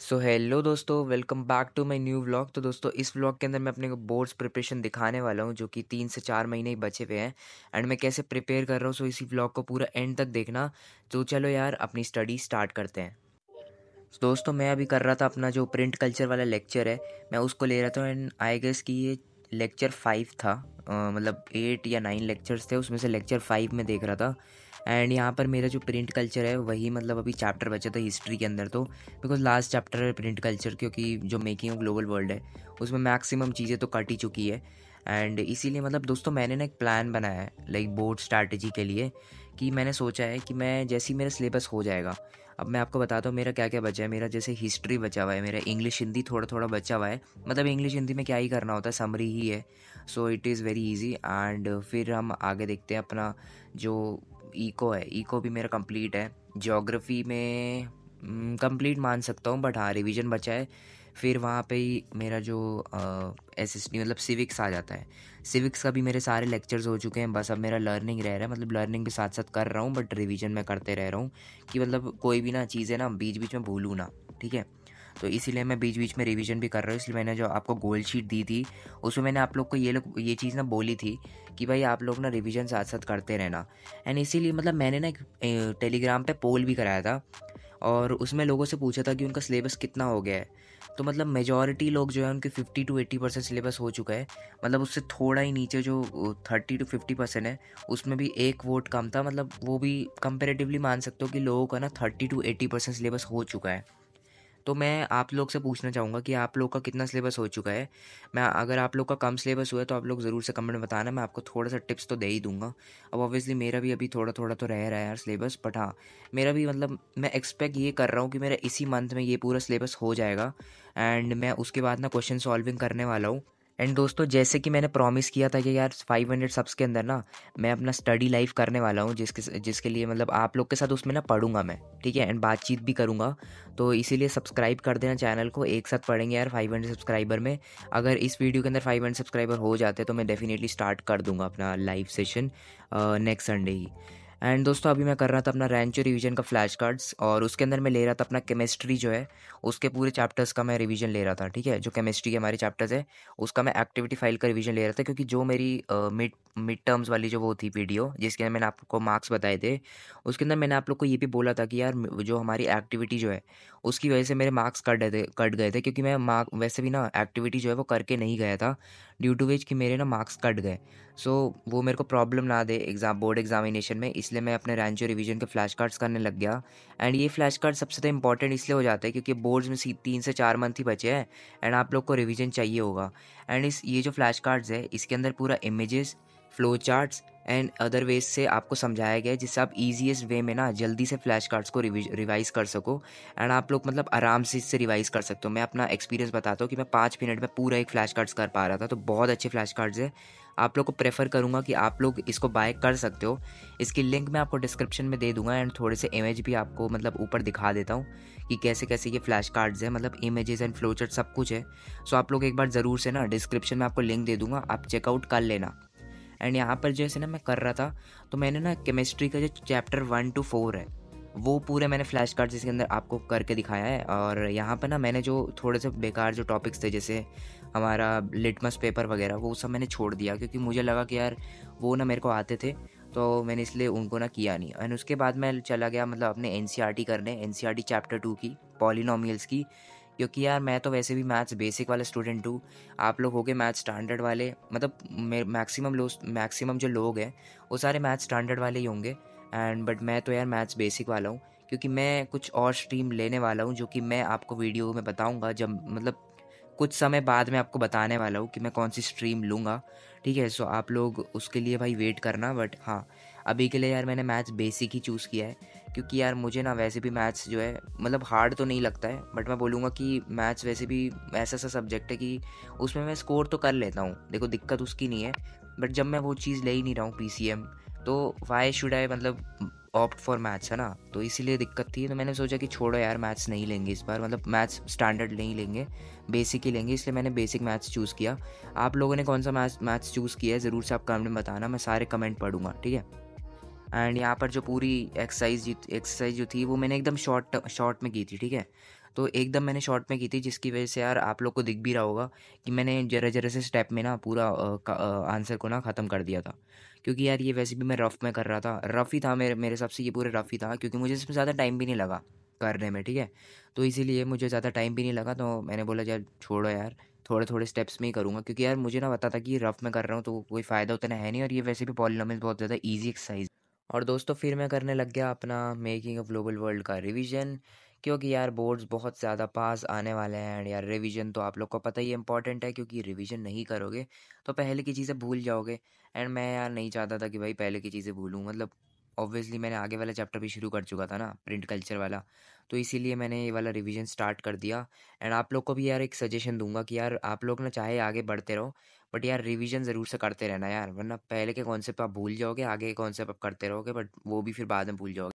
सो hello दोस्तों welcome back to my new vlog तो दोस्तों इस व्लॉग के अंदर मैं अपने को बोर्ड्स प्रिपरेशन दिखाने वाला हूँ जो कि तीन से चार महीने ही बचे हुए हैं एंड मैं कैसे प्रिपेयर कर रहा हूँ सो इसी व्लॉग को पूरा एंड तक देखना तो चलो यार अपनी स्टडी स्टार्ट करते हैं so, दोस्तों मैं अभी कर रहा था अपना जो प्रिंट कल्चर वाला लेक्चर है मैं उसको ले रहा था एंड आई गेस कि ये लेक्चर फाइव था मतलब एट या नाइन लेक्चर्स थे उसमें से लेक्चर फाइव में देख रहा था एंड यहाँ पर मेरा जो प्रिंट कल्चर है वही मतलब अभी चैप्टर बचा था हिस्ट्री के अंदर तो बिकॉज लास्ट चैप्टर है प्रिंट कल्चर क्योंकि जो मेकिंग ऑफ ग्लोबल वर्ल्ड है उसमें मैक्सिमम चीज़ें तो कट ही चुकी है एंड इसीलिए मतलब दोस्तों मैंने ना एक प्लान बनाया है लाइक बोर्ड स्ट्रैटेजी के लिए कि मैंने सोचा है कि मैं जैसे ही मेरा सिलेबस हो जाएगा अब मैं आपको बताता हूँ मेरा क्या क्या बचा है मेरा जैसे हिस्ट्री बचा हुआ है मेरा इंग्लिश हिंदी थोड़ा थोड़ा बचा हुआ है मतलब इंग्लिश हिंदी में क्या ही करना होता है समरी ही है so it is very easy and फिर हम आगे देखते हैं अपना जो ईको है ईको भी मेरा कंप्लीट है जोग्राफ़ी में कंप्लीट mm, मान सकता हूँ बट हाँ रिविजन बचा है फिर वहाँ पे ही मेरा जो एस एस टी मतलब सिविक्स आ जाता है सिविक्स का भी मेरे सारे लेक्चर्स हो चुके हैं बस अब मेरा लर्निंग रह रहा है मतलब लर्निंग भी साथ साथ कर रहा हूँ बट रिवीजन मैं करते रह रहा हूँ कि मतलब कोई भी ना चीज़ है ना बीच बीच में भूलूँ ना ठीक है तो इसीलिए मैं बीच बीच में रिविज़न भी कर रहा हूँ इसलिए मैंने जो आपको गोल शीट दी थी उसमें मैंने आप लोग को ये लोग ये चीज़ ना बोली थी कि भाई आप लोग ना रिविज़न साथ साथ करते रहना एंड इसीलिए मतलब मैंने ना एक टेलीग्राम पर पोल भी कराया था और उसमें लोगों से पूछा था कि उनका सिलेबस कितना हो गया है तो मतलब मेजॉरिटी लोग जो है उनके 50 टू 80 परसेंट सिलेबस हो चुका है मतलब उससे थोड़ा ही नीचे जो 30 टू 50 परसेंट है उसमें भी एक वोट कम था मतलब वो भी कंपेरेटिवली मान सकते हो कि लोगों का ना 30 टू 80 परसेंट सिलेबस हो चुका है तो मैं आप लोग से पूछना चाहूँगा कि आप लोग का कितना सिलेबस हो चुका है मैं अगर आप लोग का कम सिलेबस हुआ है तो आप लोग ज़रूर से कमेंट बताना मैं आपको थोड़ा सा टिप्स तो दे ही दूंगा अब ऑब्वियसली मेरा भी अभी थोड़ा थोड़ा तो रह रहा है यार सिलेबस बट हाँ मेरा भी मतलब मैं एक्सपेक्ट ये कर रहा हूँ कि मेरा इसी मंथ में ये पूरा सिलेबस हो जाएगा एंड मैं उसके बाद ना क्वेश्चन सॉल्विंग करने वाला हूँ एंड दोस्तों जैसे कि मैंने प्रॉमिस किया था कि यार 500 सब्स के अंदर ना मैं अपना स्टडी लाइफ करने वाला हूँ जिसके जिसके लिए मतलब आप लोग के साथ उसमें ना पढ़ूंगा मैं ठीक है एंड बातचीत भी करूँगा तो इसीलिए सब्सक्राइब कर देना चैनल को एक साथ पढ़ेंगे यार 500 सब्सक्राइबर में अगर इस वीडियो के अंदर 500 सब्सक्राइबर हो जाते तो मैं डेफिनेटली स्टार्ट कर दूँगा अपना लाइव सेशन नेक्स्ट संडे ही एंड दोस्तों अभी मैं कर रहा था अपना रैंचो रिवीजन का फ्लैश कार्ड्स और उसके अंदर मैं ले रहा था अपना केमिस्ट्री जो है उसके पूरे चैप्टर्स का मैं रिवीजन ले रहा था ठीक है जो केमिस्ट्री के हमारे चैप्टर्स है उसका मैं एक्टिविटी फाइल का रिवीजन ले रहा था क्योंकि जो मेरी मिड मिड टर्म्स वाली जो वो थी वीडियो जिसके अंदर मैंने आपको मार्क्स बताए थे उसके अंदर मैंने आप लोग को ये भी बोला था कि यार जो हमारी एक्टिविटी जो है उसकी वजह से मेरे मार्क्स कट गए थे कट गए थे क्योंकि मैं मार्क वैसे भी ना एक्टिविटी जो है वो करके नहीं गया था ड्यू टू विच कि मेरे ना मार्क्स कट गए सो so, वो मेरे को प्रॉब्लम ना दे एग्जाम बोर्ड एग्जामिनेशन में इसलिए मैं अपने रैंचो रिवीजन के फ्लैश कार्ड्स करने लग गया एंड ये फ्लैश कार्ड सबसे ज़्यादा इंपॉर्टेंट इसलिए हो जाते हैं क्योंकि बोर्ड्स में तीन से चार मंथ ही बचे हैं एंड आप लोग को रिविजन चाहिए होगा एंड इस ये जो फ्लैश कार्ड्स है इसके अंदर पूरा images flow charts and other ways से आपको समझाया गया है जिससे आप ईजीएस्ट वे में ना जल्दी से फ्लैश कार्ड्स को रिवाइज कर सको एंड आप लोग मतलब आराम से इससे रिवाइज कर सकते हो मैं अपना एक्सपीरियंस बताता हूँ कि मैं पाँच मिनट में पूरा एक फ्लैश कार्ड्स कर पा रहा था तो बहुत अच्छे फ्लैश कार्ड्स है आप लोग को प्रेफर करूँगा कि आप लोग इसको बाय कर सकते हो इसकी लिंक मैं आपको डिस्क्रिप्शन में दे दूंगा एंड थोड़े से इमेज भी आपको मतलब ऊपर दिखा देता हूँ कि कैसे कैसे ये फ्लैश कार्ड्स हैं मतलब इमेजेस एंड फ्लोचर्ट सब कुछ है सो आप लोग एक बार ज़रूर से ना डिस्क्रिप्शन में आपको लिंक दे दूंगा आप चेकआउट कर लेना एंड यहाँ पर जैसे ना मैं कर रहा था तो मैंने ना केमिस्ट्री का जो चैप्टर वन टू फोर है वो पूरे मैंने फ्लैश कार्ड जिसके अंदर आपको करके दिखाया है और यहाँ पर ना मैंने जो थोड़े से बेकार जो टॉपिक्स थे जैसे हमारा लिटमस पेपर वगैरह वो सब मैंने छोड़ दिया क्योंकि मुझे लगा कि यार वो ना मेरे को आते थे तो मैंने इसलिए उनको ना किया नहीं एंड उसके बाद मैं चला गया मतलब अपने एन e करने एन चैप्टर टू की पॉलिनोमियल्स की क्योंकि यार मैं तो वैसे भी मैथ्स बेसिक वाला स्टूडेंट हूँ आप लोग हो गए मैथ्स स्टैंडर्ड वाले मतलब मैक्सिमम लोग मैक्सिमम जो लोग हैं वो सारे मैथ्स स्टैंडर्ड वाले ही होंगे एंड बट मैं तो यार मैथ्स बेसिक वाला हूँ क्योंकि मैं कुछ और स्ट्रीम लेने वाला हूँ जो कि मैं आपको वीडियो में बताऊँगा जब मतलब कुछ समय बाद में आपको बताने वाला हूँ कि मैं कौन सी स्ट्रीम लूँगा ठीक है सो आप लोग उसके लिए भाई वेट करना बट हाँ अभी के लिए यार मैंने मैथ्स बेसिक ही चूज़ किया है क्योंकि यार मुझे ना वैसे भी मैथ्स जो है मतलब हार्ड तो नहीं लगता है बट मैं बोलूँगा कि मैथ्स वैसे भी ऐसा सा सब्जेक्ट है कि उसमें मैं स्कोर तो कर लेता हूँ देखो दिक्कत उसकी नहीं है बट जब मैं वो चीज़ ले ही नहीं रहा हूँ पी तो वाई शुड आई मतलब ऑप्ट फॉर मैथ्स है ना तो इसीलिए दिक्कत थी तो मैंने सोचा कि छोड़ो यार मैथ्स नहीं लेंगे इस बार मतलब मैथ्स स्टैंडर्ड नहीं लेंगे बेसिक ही लेंगे इसलिए मैंने बेसिक मैथ्स चूज़ किया आप लोगों ने कौन सा मैथ्स मैथ्स चूज़ किया है ज़रूर से आप कमेंट में बताना मैं सारे कमेंट पढ़ूंगा ठीक है एंड यहाँ पर जो पूरी एक्सरसाइज एक्सरसाइज जो थी वो मैंने एकदम शॉर्ट शॉर्ट में की थी ठीक है तो एकदम मैंने शॉर्ट में की थी जिसकी वजह से यार आप लोग को दिख भी रहा होगा कि मैंने जरा जरा से स्टेप में ना पूरा आंसर को ना ख़त्म कर दिया था क्योंकि यार ये वैसे भी मैं रफ़ में कर रहा था रफ़ ही था मेरे मेरे हिसाब से ये पूरा रफ़ ही था क्योंकि मुझे इसमें ज़्यादा टाइम भी नहीं लगा करने में ठीक है तो इसीलिए मुझे ज़्यादा टाइम भी नहीं लगा तो मैंने बोला यार छोड़ो यार थोड़े थोड़े स्टेप्स में ही करूँगा क्योंकि यार मुझे ना पता था कि रफ़ में कर रहा हूँ तो कोई फ़ायदा उतना है नहीं और ये वैसे भी पॉलिनोमियल बहुत ज़्यादा ईजी एक्सरसाइज और दोस्तों फिर मैं करने लग गया अपना मेकिंग ऑफ ग्लोबल वर्ल्ड का रिवीजन क्योंकि यार बोर्ड्स बहुत ज़्यादा पास आने वाले हैं एंड यार रिवीजन तो आप लोग को पता ही इंपॉर्टेंट है क्योंकि रिवीजन नहीं करोगे तो पहले की चीज़ें भूल जाओगे एंड मैं यार नहीं चाहता था कि भाई पहले की चीज़ें भूलूँ मतलब ऑब्वियसली मैंने आगे वाला चैप्टर भी शुरू कर चुका था ना प्रिंट कल्चर वाला तो इसीलिए मैंने ये वाला रिवीजन स्टार्ट कर दिया एंड आप लोग को भी यार एक सजेशन दूंगा कि यार आप लोग ना चाहे आगे बढ़ते रहो बट यार रिवीजन ज़रूर से करते रहना यार वरना पहले के कॉन्सेप्ट आप भूल जाओगे आगे के कॉन्सेप्ट आप करते रहोगे बट वो भी फिर बाद में भूल जाओगे